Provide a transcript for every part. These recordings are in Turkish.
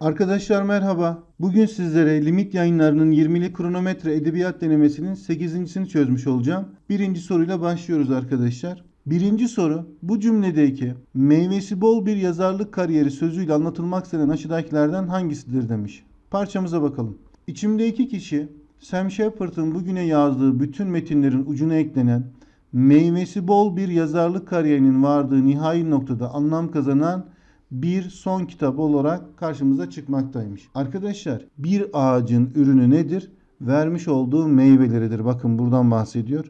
Arkadaşlar merhaba. Bugün sizlere Limit Yayınları'nın 20'li kronometre edebiyat denemesinin 8.sini çözmüş olacağım. Birinci soruyla başlıyoruz arkadaşlar. Birinci soru bu cümledeki meyvesi bol bir yazarlık kariyeri sözüyle anlatılmak istenen aşağıdakilerden hangisidir demiş. Parçamıza bakalım. İçimde iki kişi Sam Shepard'ın bugüne yazdığı bütün metinlerin ucuna eklenen meyvesi bol bir yazarlık kariyerinin vardığı nihai noktada anlam kazanan bir son kitap olarak karşımıza çıkmaktaymış. Arkadaşlar bir ağacın ürünü nedir? Vermiş olduğu meyveleridir. Bakın buradan bahsediyor.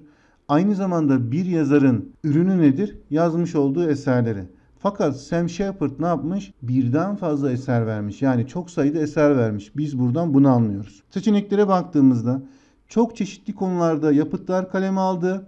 Aynı zamanda bir yazarın ürünü nedir? Yazmış olduğu eserleri. Fakat Sam Shepard ne yapmış? Birden fazla eser vermiş. Yani çok sayıda eser vermiş. Biz buradan bunu anlıyoruz. Seçeneklere baktığımızda çok çeşitli konularda yapıtlar kaleme aldı.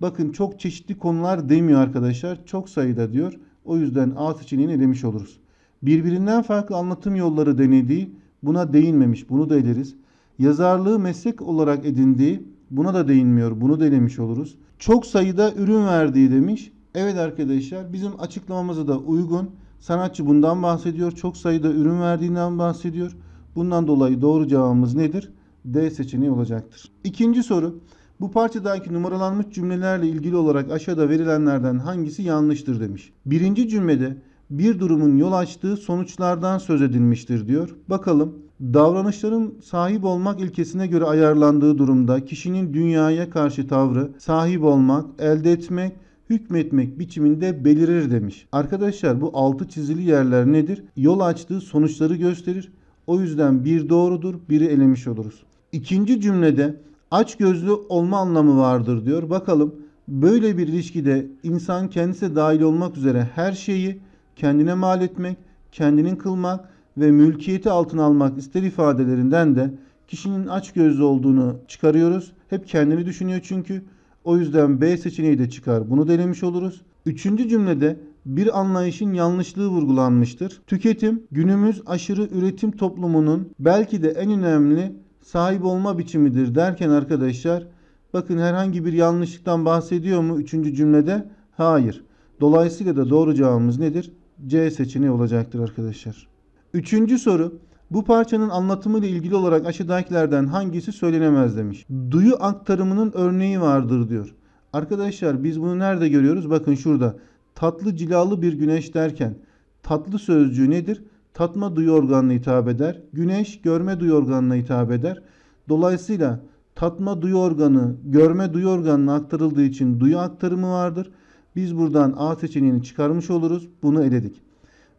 Bakın çok çeşitli konular demiyor arkadaşlar. Çok sayıda diyor. O yüzden A seçeneğini demiş oluruz. Birbirinden farklı anlatım yolları denediği buna değinmemiş. Bunu da ederiz. Yazarlığı meslek olarak edindiği buna da değinmiyor. Bunu da oluruz. Çok sayıda ürün verdiği demiş. Evet arkadaşlar bizim açıklamamıza da uygun. Sanatçı bundan bahsediyor. Çok sayıda ürün verdiğinden bahsediyor. Bundan dolayı doğru cevabımız nedir? D seçeneği olacaktır. İkinci soru. Bu parçadaki numaralanmış cümlelerle ilgili olarak aşağıda verilenlerden hangisi yanlıştır demiş. Birinci cümlede bir durumun yol açtığı sonuçlardan söz edilmiştir diyor. Bakalım davranışların sahip olmak ilkesine göre ayarlandığı durumda kişinin dünyaya karşı tavrı sahip olmak, elde etmek, hükmetmek biçiminde belirir demiş. Arkadaşlar bu altı çizili yerler nedir? Yol açtığı sonuçları gösterir. O yüzden bir doğrudur, biri elemiş oluruz. İkinci cümlede Aç gözlü olma anlamı vardır diyor. Bakalım böyle bir ilişkide insan kendisi dahil olmak üzere her şeyi kendine mal etmek, kendinin kılmak ve mülkiyeti altına almak ister ifadelerinden de kişinin aç gözlü olduğunu çıkarıyoruz. Hep kendini düşünüyor çünkü. O yüzden B seçeneği de çıkar. Bunu denemiş oluruz. Üçüncü cümlede bir anlayışın yanlışlığı vurgulanmıştır. Tüketim günümüz aşırı üretim toplumunun belki de en önemli sahip olma biçimidir derken arkadaşlar bakın herhangi bir yanlışlıktan bahsediyor mu üçüncü cümlede? Hayır. Dolayısıyla da doğru cevabımız nedir? C seçeneği olacaktır arkadaşlar. Üçüncü soru. Bu parçanın anlatımı ile ilgili olarak aşağıdakilerden hangisi söylenemez demiş. Duyu aktarımının örneği vardır diyor. Arkadaşlar biz bunu nerede görüyoruz? Bakın şurada. Tatlı cilalı bir güneş derken tatlı sözcüğü nedir? tatma duyu organına hitap eder. Güneş görme duyu organına hitap eder. Dolayısıyla tatma duyu organı görme duyu organına aktarıldığı için duyu aktarımı vardır. Biz buradan A seçeneğini çıkarmış oluruz. Bunu eledik.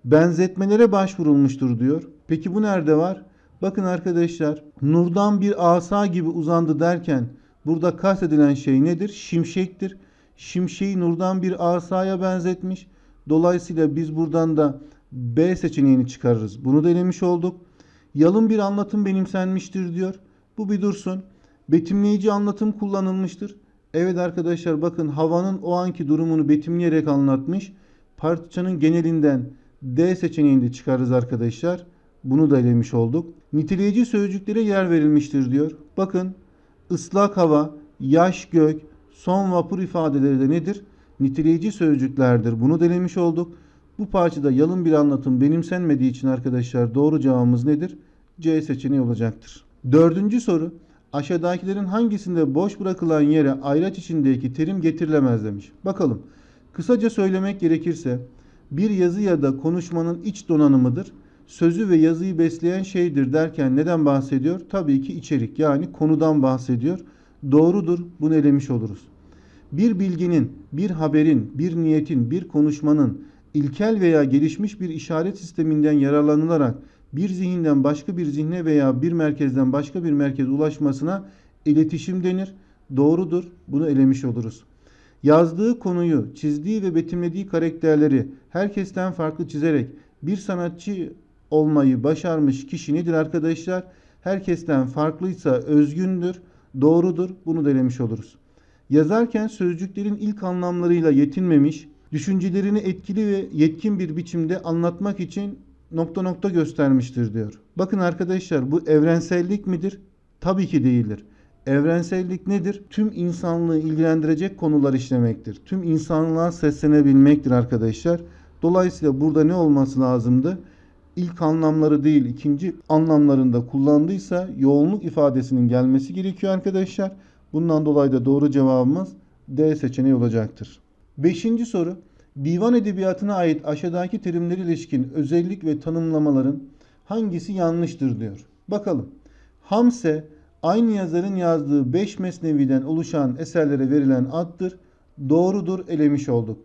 Benzetmelere başvurulmuştur diyor. Peki bu nerede var? Bakın arkadaşlar nurdan bir asa gibi uzandı derken burada kastedilen şey nedir? Şimşektir. Şimşeği nurdan bir asaya benzetmiş. Dolayısıyla biz buradan da B seçeneğini çıkarırız. Bunu da olduk. Yalın bir anlatım benimsenmiştir diyor. Bu bir dursun. Betimleyici anlatım kullanılmıştır. Evet arkadaşlar bakın havanın o anki durumunu betimleyerek anlatmış. Parçanın genelinden D seçeneğini de çıkarırız arkadaşlar. Bunu da elemiş olduk. Niteleyici sözcüklere yer verilmiştir diyor. Bakın ıslak hava, yaş gök, son vapur ifadeleri de nedir? Niteleyici sözcüklerdir. Bunu delemiş olduk. Bu parçada yalın bir anlatım benimsenmediği için arkadaşlar doğru cevabımız nedir? C seçeneği olacaktır. Dördüncü soru. Aşağıdakilerin hangisinde boş bırakılan yere ayraç içindeki terim getirilemez demiş. Bakalım. Kısaca söylemek gerekirse bir yazı ya da konuşmanın iç donanımıdır. Sözü ve yazıyı besleyen şeydir derken neden bahsediyor? Tabii ki içerik yani konudan bahsediyor. Doğrudur. Bunu elemiş oluruz. Bir bilginin, bir haberin, bir niyetin, bir konuşmanın ilkel veya gelişmiş bir işaret sisteminden yararlanılarak bir zihinden başka bir zihne veya bir merkezden başka bir merkeze ulaşmasına iletişim denir. Doğrudur. Bunu elemiş oluruz. Yazdığı konuyu, çizdiği ve betimlediği karakterleri herkesten farklı çizerek bir sanatçı olmayı başarmış kişi nedir arkadaşlar? Herkesten farklıysa özgündür, doğrudur. Bunu da elemiş oluruz. Yazarken sözcüklerin ilk anlamlarıyla yetinmemiş, düşüncelerini etkili ve yetkin bir biçimde anlatmak için nokta nokta göstermiştir diyor. Bakın arkadaşlar bu evrensellik midir? Tabii ki değildir. Evrensellik nedir? Tüm insanlığı ilgilendirecek konular işlemektir. Tüm insanlığa seslenebilmektir arkadaşlar. Dolayısıyla burada ne olması lazımdı? İlk anlamları değil ikinci anlamlarında kullandıysa yoğunluk ifadesinin gelmesi gerekiyor arkadaşlar. Bundan dolayı da doğru cevabımız D seçeneği olacaktır. Beşinci soru. Divan edebiyatına ait aşağıdaki terimleri ilişkin özellik ve tanımlamaların hangisi yanlıştır diyor. Bakalım. Hamse aynı yazarın yazdığı 5 mesneviden oluşan eserlere verilen addır. Doğrudur elemiş olduk.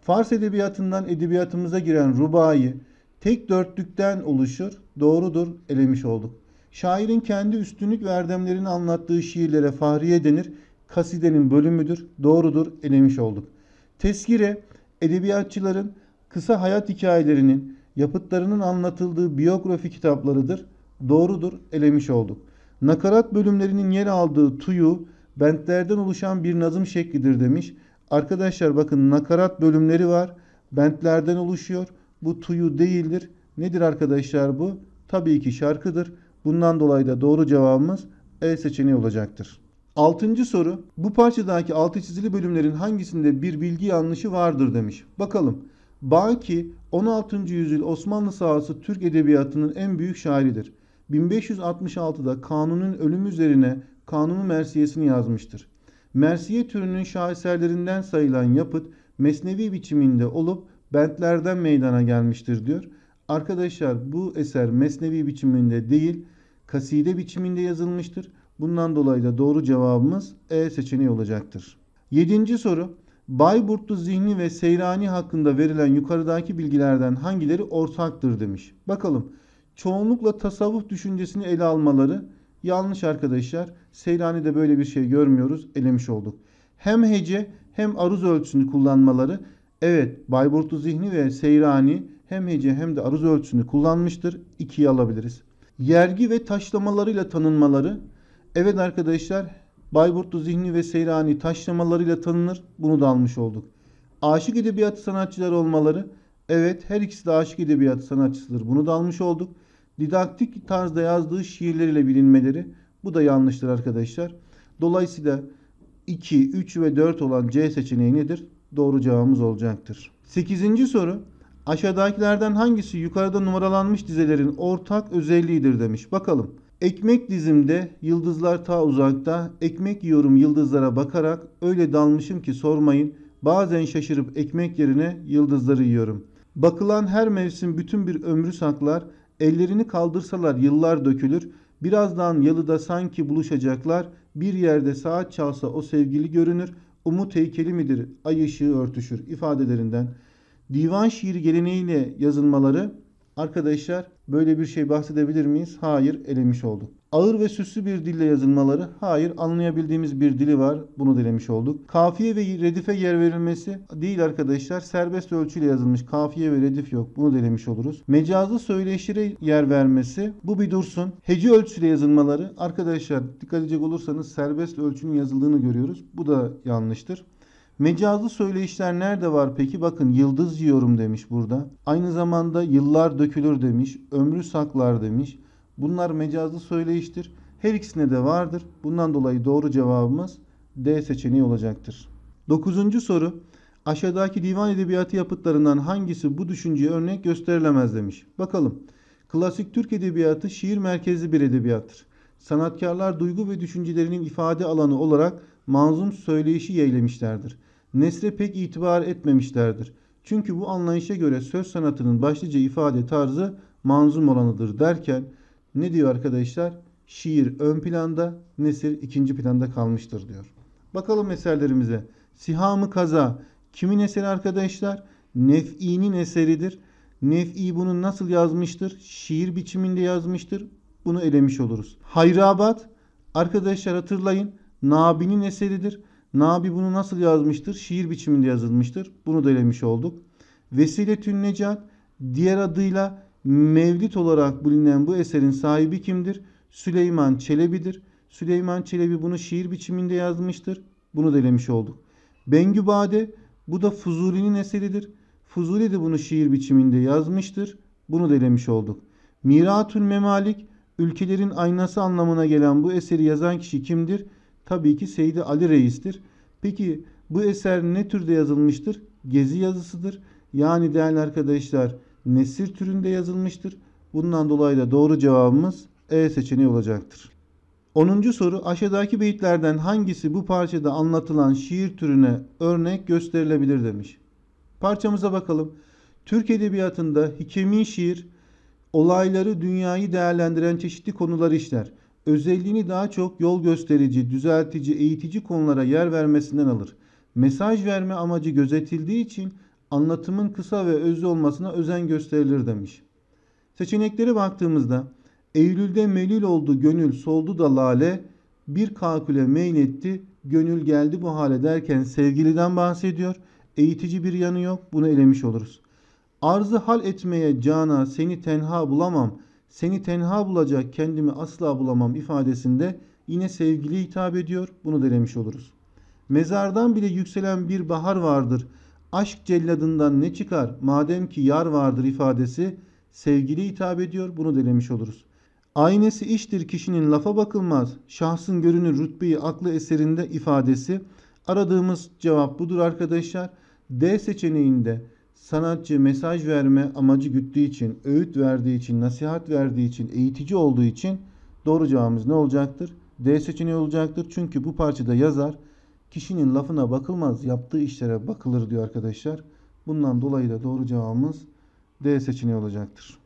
Fars edebiyatından edebiyatımıza giren rubayı tek dörtlükten oluşur. Doğrudur elemiş olduk. Şairin kendi üstünlük ve erdemlerini anlattığı şiirlere fahriye denir. Kasidenin bölümüdür. Doğrudur elemiş olduk. Tezkire, edebiyatçıların kısa hayat hikayelerinin, yapıtlarının anlatıldığı biyografi kitaplarıdır. Doğrudur, elemiş olduk. Nakarat bölümlerinin yer aldığı tuyu, bentlerden oluşan bir nazım şeklidir demiş. Arkadaşlar bakın nakarat bölümleri var. Bentlerden oluşuyor. Bu tuyu değildir. Nedir arkadaşlar bu? Tabii ki şarkıdır. Bundan dolayı da doğru cevabımız E seçeneği olacaktır. Altıncı soru. Bu parçadaki altı çizili bölümlerin hangisinde bir bilgi yanlışı vardır demiş. Bakalım. Baki 16. yüzyıl Osmanlı sahası Türk edebiyatının en büyük şairidir. 1566'da Kanun'un ölümü üzerine Kanunu Mersiyesini yazmıştır. Mersiye türünün şaheserlerinden sayılan yapıt mesnevi biçiminde olup bentlerden meydana gelmiştir diyor. Arkadaşlar bu eser mesnevi biçiminde değil kaside biçiminde yazılmıştır. Bundan dolayı da doğru cevabımız E seçeneği olacaktır. Yedinci soru. Bayburtlu zihni ve seyrani hakkında verilen yukarıdaki bilgilerden hangileri ortaktır demiş. Bakalım çoğunlukla tasavvuf düşüncesini ele almaları yanlış arkadaşlar. Seyrani de böyle bir şey görmüyoruz elemiş olduk. Hem hece hem aruz ölçüsünü kullanmaları evet Bayburtlu zihni ve seyrani hem hece hem de aruz ölçüsünü kullanmıştır. İkiyi alabiliriz. Yergi ve taşlamalarıyla tanınmaları Evet arkadaşlar Bayburtlu Zihni ve Seyrani taşlamalarıyla tanınır. Bunu da almış olduk. Aşık edebiyatı sanatçıları olmaları. Evet her ikisi de aşık edebiyatı sanatçısıdır. Bunu da almış olduk. Didaktik tarzda yazdığı şiirleriyle bilinmeleri. Bu da yanlıştır arkadaşlar. Dolayısıyla 2, 3 ve 4 olan C seçeneği nedir? Doğru cevabımız olacaktır. 8. soru. Aşağıdakilerden hangisi yukarıda numaralanmış dizelerin ortak özelliğidir demiş. Bakalım. Ekmek dizimde, yıldızlar ta uzakta, ekmek yiyorum yıldızlara bakarak, öyle dalmışım ki sormayın, bazen şaşırıp ekmek yerine yıldızları yiyorum. Bakılan her mevsim bütün bir ömrü saklar, ellerini kaldırsalar yıllar dökülür, birazdan yalıda sanki buluşacaklar, bir yerde saat çalsa o sevgili görünür, umut heykeli midir, ay ışığı örtüşür ifadelerinden. Divan şiir geleneğiyle yazılmaları Arkadaşlar böyle bir şey bahsedebilir miyiz? Hayır elemiş olduk. Ağır ve süslü bir dille yazılmaları, hayır anlayabildiğimiz bir dili var, bunu dilemiş olduk. Kafiye ve redife yer verilmesi değil arkadaşlar, serbest ölçüyle yazılmış kafiye ve redif yok, bunu dilemiş oluruz. Mecazı söyleşire yer vermesi, bu bir dursun. Hece ölçüyle yazılmaları, arkadaşlar dikkat edecek olursanız serbest ölçünün yazıldığını görüyoruz, bu da yanlıştır. Mecazı söyleyişler nerede var peki? Bakın yıldız yiyorum demiş burada. Aynı zamanda yıllar dökülür demiş. Ömrü saklar demiş. Bunlar mecazlı söyleyiştir. Her ikisine de vardır. Bundan dolayı doğru cevabımız D seçeneği olacaktır. Dokuzuncu soru. Aşağıdaki divan edebiyatı yapıtlarından hangisi bu düşünceye örnek gösterilemez demiş. Bakalım. Klasik Türk edebiyatı şiir merkezli bir edebiyattır. Sanatkarlar duygu ve düşüncelerinin ifade alanı olarak manzum söyleyişi yeylemişlerdir nesre pek itibar etmemişlerdir. Çünkü bu anlayışa göre söz sanatının başlıca ifade tarzı manzum olanıdır derken ne diyor arkadaşlar? Şiir ön planda, nesir ikinci planda kalmıştır diyor. Bakalım eserlerimize. Sihamı kaza kimin eseri arkadaşlar? Nef'inin eseridir. Nef'i bunu nasıl yazmıştır? Şiir biçiminde yazmıştır. Bunu elemiş oluruz. Hayrabat arkadaşlar hatırlayın Nabi'nin eseridir. Nabi bunu nasıl yazmıştır? Şiir biçiminde yazılmıştır. Bunu da elemiş olduk. Vesile Necat diğer adıyla Mevlit olarak bilinen bu eserin sahibi kimdir? Süleyman Çelebi'dir. Süleyman Çelebi bunu şiir biçiminde yazmıştır. Bunu da elemiş olduk. Bengübade bu da Fuzuli'nin eseridir. Fuzuli de bunu şiir biçiminde yazmıştır. Bunu da elemiş olduk. Miratül Memalik ülkelerin aynası anlamına gelen bu eseri yazan kişi kimdir? Tabii ki Seydi Ali Reis'tir. Peki bu eser ne türde yazılmıştır? Gezi yazısıdır. Yani değerli arkadaşlar nesir türünde yazılmıştır. Bundan dolayı da doğru cevabımız E seçeneği olacaktır. 10. soru aşağıdaki beyitlerden hangisi bu parçada anlatılan şiir türüne örnek gösterilebilir demiş. Parçamıza bakalım. Türk edebiyatında hikemi şiir olayları dünyayı değerlendiren çeşitli konular işler özelliğini daha çok yol gösterici, düzeltici, eğitici konulara yer vermesinden alır. Mesaj verme amacı gözetildiği için anlatımın kısa ve özlü olmasına özen gösterilir demiş. Seçeneklere baktığımızda Eylül'de Melil oldu gönül soldu da lale bir kakule meyletti gönül geldi bu hale derken sevgiliden bahsediyor. Eğitici bir yanı yok bunu elemiş oluruz. Arzı hal etmeye cana seni tenha bulamam seni tenha bulacak kendimi asla bulamam ifadesinde yine sevgili hitap ediyor. Bunu denemiş oluruz. Mezardan bile yükselen bir bahar vardır. Aşk celladından ne çıkar madem ki yar vardır ifadesi sevgili hitap ediyor. Bunu denemiş oluruz. Aynesi iştir kişinin lafa bakılmaz. Şahsın görünür rütbeyi aklı eserinde ifadesi. Aradığımız cevap budur arkadaşlar. D seçeneğinde sanatçı mesaj verme amacı güttüğü için, öğüt verdiği için, nasihat verdiği için, eğitici olduğu için doğru cevabımız ne olacaktır? D seçeneği olacaktır. Çünkü bu parçada yazar kişinin lafına bakılmaz, yaptığı işlere bakılır diyor arkadaşlar. Bundan dolayı da doğru cevabımız D seçeneği olacaktır.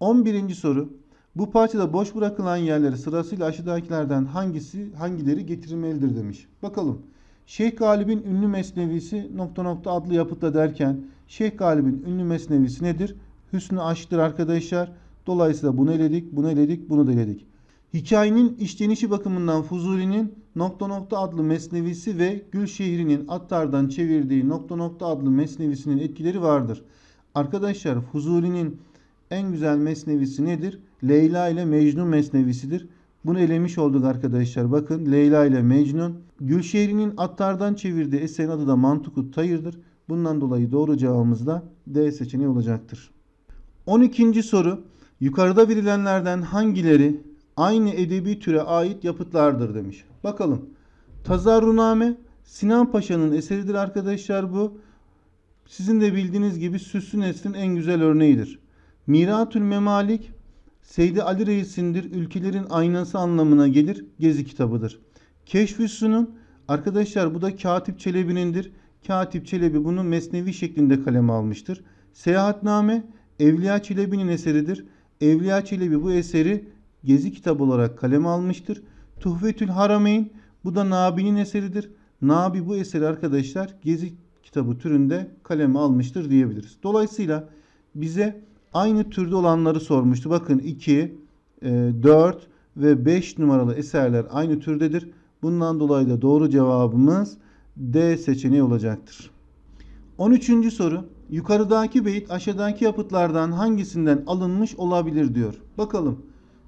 11. soru. Bu parçada boş bırakılan yerleri sırasıyla aşağıdakilerden hangisi hangileri getirilmelidir demiş. Bakalım. Şeyh Galib'in ünlü mesnevisi nokta nokta adlı yapıtta derken Şeyh Galib'in ünlü mesnevisi nedir? Hüsnü aşktır arkadaşlar. Dolayısıyla bunu eledik, bunu eledik, bunu da eledik. Hikayenin işlenişi bakımından Fuzuli'nin nokta nokta adlı mesnevisi ve Gülşehir'in Attar'dan çevirdiği nokta nokta adlı mesnevisinin etkileri vardır. Arkadaşlar Fuzuli'nin en güzel mesnevisi nedir? Leyla ile Mecnun mesnevisidir. Bunu elemiş olduk arkadaşlar. Bakın Leyla ile Mecnun Gülşehir'in attardan çevirdiği eserin adı da Mantukut Tayır'dır. Bundan dolayı doğru cevabımız da D seçeneği olacaktır. 12. soru. Yukarıda verilenlerden hangileri aynı edebi türe ait yapıtlardır demiş. Bakalım. Tazarruname Sinan Paşa'nın eseridir arkadaşlar bu. Sizin de bildiğiniz gibi Süslü Nesl'in en güzel örneğidir. Miratül Memalik Seydi Ali Reis'indir. Ülkelerin aynası anlamına gelir. Gezi kitabıdır. Keşfüsünün arkadaşlar bu da Katip Çelebi'nindir. Katip Çelebi bunu mesnevi şeklinde kaleme almıştır. Seyahatname Evliya Çelebi'nin eseridir. Evliya Çelebi bu eseri gezi kitabı olarak kaleme almıştır. Tuhvetül Harameyn bu da Nabi'nin eseridir. Nabi bu eseri arkadaşlar gezi kitabı türünde kaleme almıştır diyebiliriz. Dolayısıyla bize aynı türde olanları sormuştu. Bakın 2, 4 e, ve 5 numaralı eserler aynı türdedir. Bundan dolayı da doğru cevabımız D seçeneği olacaktır. 13. soru. Yukarıdaki beyit aşağıdaki yapıtlardan hangisinden alınmış olabilir diyor. Bakalım.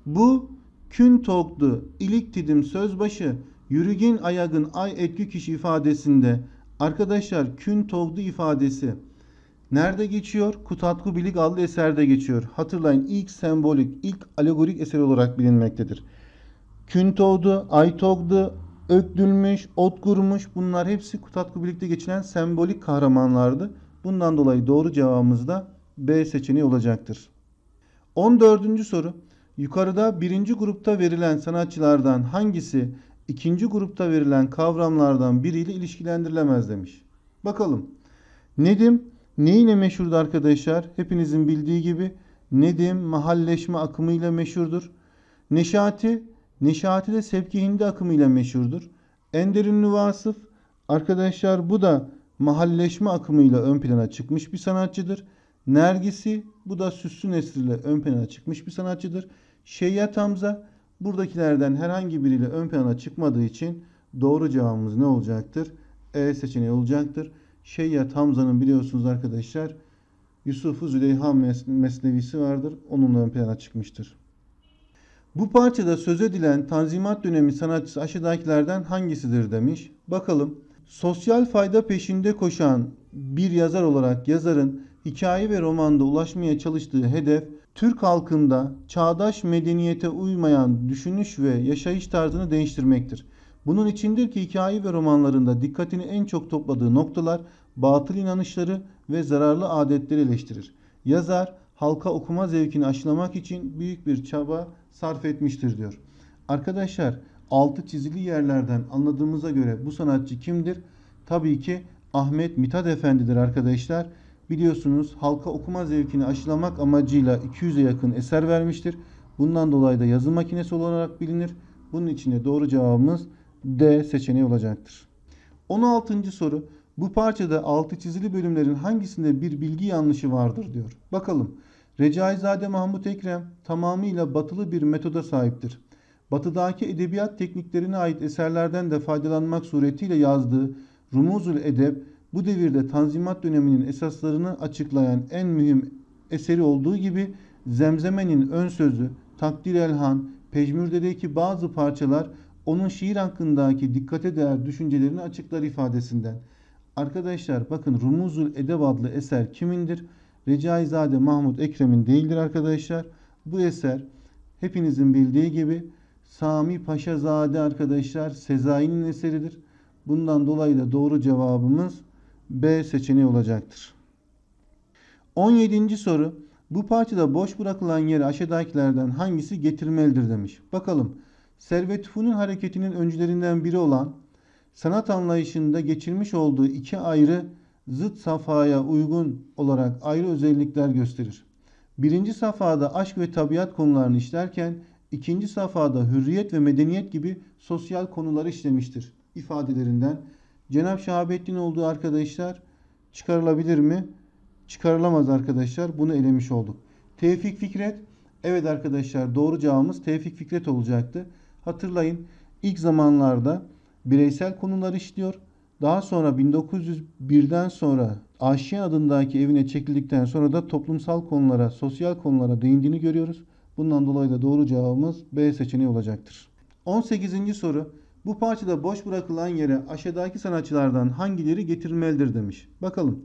Bu kün toklu ilik tidim sözbaşı yürügin ayagın ay etkü kişi ifadesinde arkadaşlar kün toklu ifadesi nerede geçiyor? Kutatku Bilik adlı eserde geçiyor. Hatırlayın ilk sembolik, ilk alegorik eser olarak bilinmektedir. Küntovdu, Aytog'du, Ökdülmüş, Otgurmuş bunlar hepsi Kutatku birlikte geçilen sembolik kahramanlardı. Bundan dolayı doğru cevabımız da B seçeneği olacaktır. 14. soru. Yukarıda birinci grupta verilen sanatçılardan hangisi ikinci grupta verilen kavramlardan biriyle ilişkilendirilemez demiş. Bakalım. Nedim neyle meşhurdu arkadaşlar? Hepinizin bildiği gibi Nedim mahalleşme akımıyla meşhurdur. Neşati de Sebki Hindi akımıyla meşhurdur. En derinli arkadaşlar bu da mahalleşme akımıyla ön plana çıkmış bir sanatçıdır. Nergisi bu da Süslü Nesri ön plana çıkmış bir sanatçıdır. Şeyyat Hamza buradakilerden herhangi biriyle ön plana çıkmadığı için doğru cevabımız ne olacaktır? E seçeneği olacaktır. Şeyyat Hamza'nın biliyorsunuz arkadaşlar Yusuf-u Züleyha Mesnevisi vardır. Onunla ön plana çıkmıştır. Bu parçada söz edilen Tanzimat dönemi sanatçısı aşağıdakilerden hangisidir demiş. Bakalım. Sosyal fayda peşinde koşan bir yazar olarak yazarın hikaye ve romanda ulaşmaya çalıştığı hedef Türk halkında çağdaş medeniyete uymayan düşünüş ve yaşayış tarzını değiştirmektir. Bunun içindir ki hikaye ve romanlarında dikkatini en çok topladığı noktalar batıl inanışları ve zararlı adetleri eleştirir. Yazar halka okuma zevkini aşılamak için büyük bir çaba sarf etmiştir diyor. Arkadaşlar altı çizili yerlerden anladığımıza göre bu sanatçı kimdir? Tabii ki Ahmet Mithat Efendi'dir arkadaşlar. Biliyorsunuz halka okuma zevkini aşılamak amacıyla 200'e yakın eser vermiştir. Bundan dolayı da yazı makinesi olarak bilinir. Bunun için de doğru cevabımız D seçeneği olacaktır. 16. soru. Bu parçada altı çizili bölümlerin hangisinde bir bilgi yanlışı vardır diyor. Bakalım. Recaizade Mahmut Ekrem tamamıyla batılı bir metoda sahiptir. Batıdaki edebiyat tekniklerine ait eserlerden de faydalanmak suretiyle yazdığı Rumuzul Edeb, bu devirde Tanzimat döneminin esaslarını açıklayan en mühim eseri olduğu gibi Zemzeme'nin ön sözü, Takdir Elhan, Pejmürde'deki bazı parçalar onun şiir hakkındaki dikkate değer düşüncelerini açıklar ifadesinden. Arkadaşlar bakın Rumuzul Edeb adlı eser kimindir? Recaizade Mahmut Ekrem'in değildir arkadaşlar. Bu eser hepinizin bildiği gibi Sami Paşa Zade arkadaşlar Sezai'nin eseridir. Bundan dolayı da doğru cevabımız B seçeneği olacaktır. 17. soru. Bu parçada boş bırakılan yere aşağıdakilerden hangisi getirmelidir demiş. Bakalım. Servet Fun'un hareketinin öncülerinden biri olan sanat anlayışında geçirmiş olduğu iki ayrı zıt safhaya uygun olarak ayrı özellikler gösterir. Birinci safhada aşk ve tabiat konularını işlerken ikinci safhada hürriyet ve medeniyet gibi sosyal konular işlemiştir ifadelerinden. cenab Şahabettin olduğu arkadaşlar çıkarılabilir mi? Çıkarılamaz arkadaşlar. Bunu elemiş olduk. Tevfik Fikret. Evet arkadaşlar doğru cevabımız Tevfik Fikret olacaktı. Hatırlayın ilk zamanlarda bireysel konular işliyor. Daha sonra 1901'den sonra Aşiye adındaki evine çekildikten sonra da toplumsal konulara, sosyal konulara değindiğini görüyoruz. Bundan dolayı da doğru cevabımız B seçeneği olacaktır. 18. soru. Bu parçada boş bırakılan yere aşağıdaki sanatçılardan hangileri getirilmelidir demiş. Bakalım.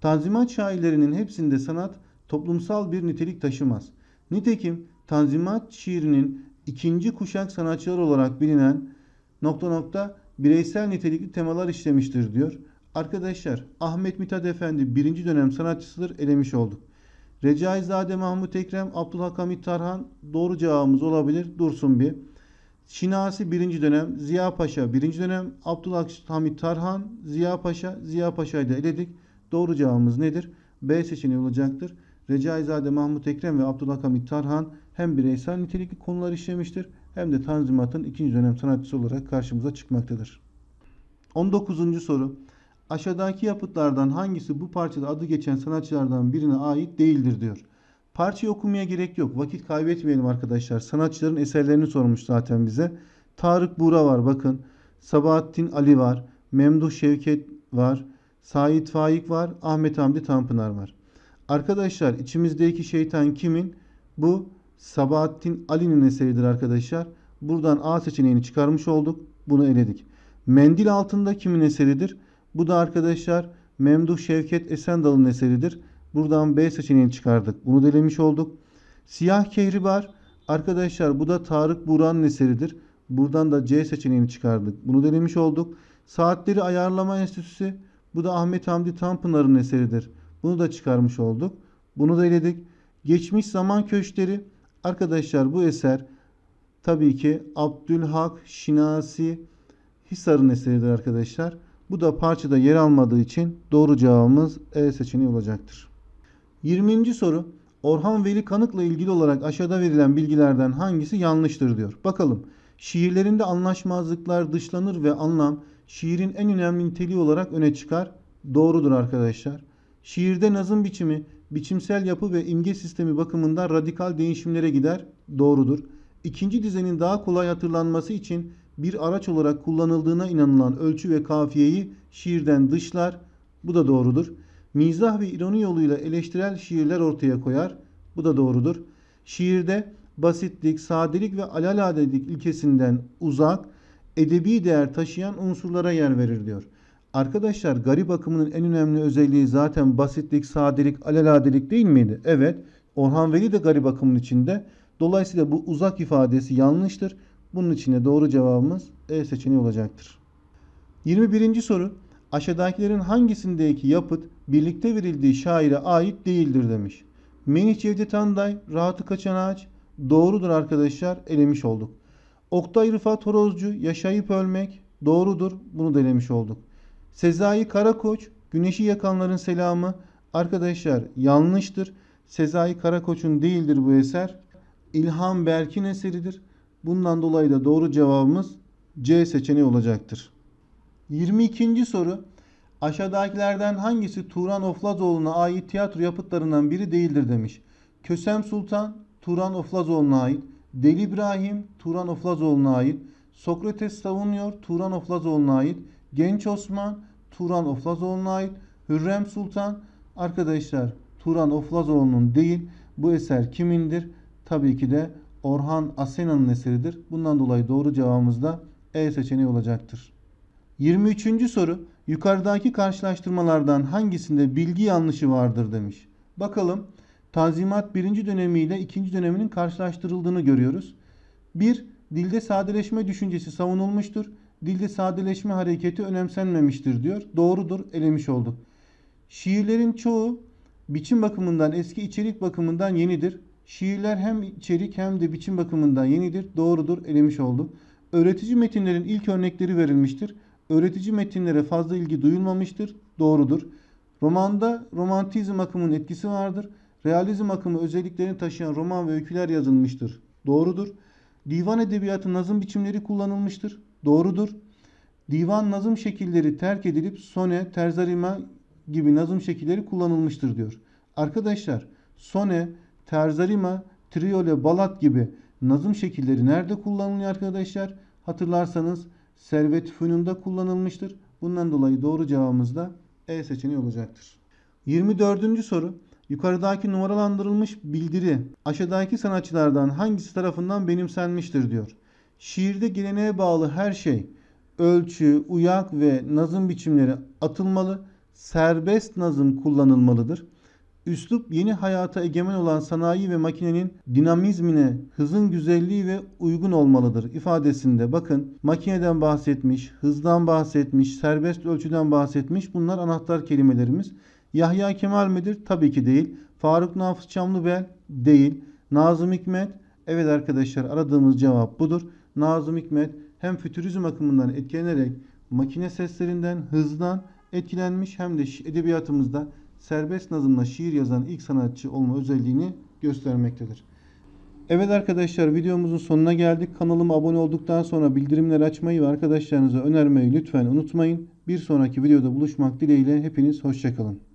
Tanzimat şairlerinin hepsinde sanat toplumsal bir nitelik taşımaz. Nitekim Tanzimat şiirinin ikinci kuşak sanatçılar olarak bilinen nokta nokta bireysel nitelikli temalar işlemiştir diyor. Arkadaşlar Ahmet Mithat Efendi birinci dönem sanatçısıdır elemiş olduk. Recaizade Mahmut Ekrem, Abdülhakamit Tarhan doğru cevabımız olabilir. Dursun bir. Şinasi birinci dönem, Ziya Paşa birinci dönem, Abdülhamit Tarhan, Ziya Paşa, Ziya Paşa'yı da eledik. Doğru cevabımız nedir? B seçeneği olacaktır. Recaizade Mahmut Ekrem ve Abdülhakamit Tarhan hem bireysel nitelikli konular işlemiştir hem de Tanzimat'ın ikinci dönem sanatçısı olarak karşımıza çıkmaktadır. 19. soru. Aşağıdaki yapıtlardan hangisi bu parçada adı geçen sanatçılardan birine ait değildir diyor. Parçayı okumaya gerek yok. Vakit kaybetmeyelim arkadaşlar. Sanatçıların eserlerini sormuş zaten bize. Tarık Buğra var bakın. Sabahattin Ali var. Memduh Şevket var. Sait Faik var. Ahmet Hamdi Tanpınar var. Arkadaşlar içimizdeki şeytan kimin? Bu Sabahattin Ali'nin eseridir arkadaşlar. Buradan A seçeneğini çıkarmış olduk. Bunu eledik. Mendil altında kimin eseridir? Bu da arkadaşlar Memduh Şevket Esendal'ın eseridir. Buradan B seçeneğini çıkardık. Bunu delemiş olduk. Siyah Kehribar arkadaşlar bu da Tarık Buran'ın eseridir. Buradan da C seçeneğini çıkardık. Bunu delemiş olduk. Saatleri Ayarlama Enstitüsü bu da Ahmet Hamdi Tanpınar'ın eseridir. Bunu da çıkarmış olduk. Bunu da eledik. Geçmiş zaman köşkleri Arkadaşlar bu eser tabii ki Abdülhak Şinasi Hisar'ın eseridir arkadaşlar. Bu da parçada yer almadığı için doğru cevabımız E seçeneği olacaktır. 20. soru Orhan Veli Kanık'la ilgili olarak aşağıda verilen bilgilerden hangisi yanlıştır diyor. Bakalım şiirlerinde anlaşmazlıklar dışlanır ve anlam şiirin en önemli niteliği olarak öne çıkar. Doğrudur arkadaşlar. Şiirde nazım biçimi biçimsel yapı ve imge sistemi bakımından radikal değişimlere gider, doğrudur. İkinci dizenin daha kolay hatırlanması için bir araç olarak kullanıldığına inanılan ölçü ve kafiyeyi şiirden dışlar, bu da doğrudur. Mizah ve ironi yoluyla eleştirel şiirler ortaya koyar, bu da doğrudur. Şiirde basitlik, sadelik ve alaladelik ilkesinden uzak, edebi değer taşıyan unsurlara yer verir diyor. Arkadaşlar garip akımının en önemli özelliği zaten basitlik, sadelik, aleladelik değil miydi? Evet. Orhan Veli de garip akımın içinde. Dolayısıyla bu uzak ifadesi yanlıştır. Bunun için de doğru cevabımız E seçeneği olacaktır. 21. soru. Aşağıdakilerin hangisindeki yapıt birlikte verildiği şaire ait değildir demiş. Melih Cevdet Anday, Rahatı Kaçan Ağaç. Doğrudur arkadaşlar elemiş olduk. Oktay Rıfat Horozcu, Yaşayıp Ölmek. Doğrudur bunu da elemiş olduk. Sezai Karakoç, güneşi yakanların selamı. Arkadaşlar yanlıştır. Sezai Karakoç'un değildir bu eser. İlham Berk'in eseridir. Bundan dolayı da doğru cevabımız C seçeneği olacaktır. 22. soru. Aşağıdakilerden hangisi Turan Oflazoğlu'na ait tiyatro yapıtlarından biri değildir demiş. Kösem Sultan Turan Oflazoğlu'na ait. Deli İbrahim Turan Oflazoğlu'na ait. Sokrates savunuyor Turan Oflazoğlu'na ait. Genç Osman, Turan Oflazoğlu'na ait Hürrem Sultan. Arkadaşlar Turan Oflazoğlu'nun değil bu eser kimindir? Tabii ki de Orhan Asena'nın eseridir. Bundan dolayı doğru cevabımız da E seçeneği olacaktır. 23. soru yukarıdaki karşılaştırmalardan hangisinde bilgi yanlışı vardır demiş. Bakalım Tanzimat 1. ile 2. döneminin karşılaştırıldığını görüyoruz. 1. Dilde sadeleşme düşüncesi savunulmuştur dilde sadeleşme hareketi önemsenmemiştir diyor. Doğrudur, elemiş oldu. Şiirlerin çoğu biçim bakımından eski, içerik bakımından yenidir. Şiirler hem içerik hem de biçim bakımından yenidir. Doğrudur, elemiş oldu. Öğretici metinlerin ilk örnekleri verilmiştir. Öğretici metinlere fazla ilgi duyulmamıştır. Doğrudur. Romanda romantizm akımının etkisi vardır. Realizm akımı özelliklerini taşıyan roman ve öyküler yazılmıştır. Doğrudur. Divan edebiyatı nazım biçimleri kullanılmıştır doğrudur. Divan nazım şekilleri terk edilip sone, terzarime gibi nazım şekilleri kullanılmıştır diyor. Arkadaşlar sone, terzarima, triyole, balat gibi nazım şekilleri nerede kullanılıyor arkadaşlar? Hatırlarsanız servet fünunda kullanılmıştır. Bundan dolayı doğru cevabımız da E seçeneği olacaktır. 24. soru. Yukarıdaki numaralandırılmış bildiri aşağıdaki sanatçılardan hangisi tarafından benimsenmiştir diyor. Şiirde geleneğe bağlı her şey ölçü, uyak ve nazım biçimleri atılmalı, serbest nazım kullanılmalıdır. Üslup yeni hayata egemen olan sanayi ve makinenin dinamizmine, hızın güzelliği ve uygun olmalıdır ifadesinde bakın makineden bahsetmiş, hızdan bahsetmiş, serbest ölçüden bahsetmiş bunlar anahtar kelimelerimiz. Yahya Kemal midir? Tabii ki değil. Faruk Nafız Çamlıbel? Değil. Nazım Hikmet? Evet arkadaşlar aradığımız cevap budur. Nazım Hikmet hem fütürizm akımından etkilenerek makine seslerinden hızdan etkilenmiş hem de edebiyatımızda serbest nazımla şiir yazan ilk sanatçı olma özelliğini göstermektedir. Evet arkadaşlar videomuzun sonuna geldik. Kanalıma abone olduktan sonra bildirimleri açmayı ve arkadaşlarınıza önermeyi lütfen unutmayın. Bir sonraki videoda buluşmak dileğiyle hepiniz hoşçakalın.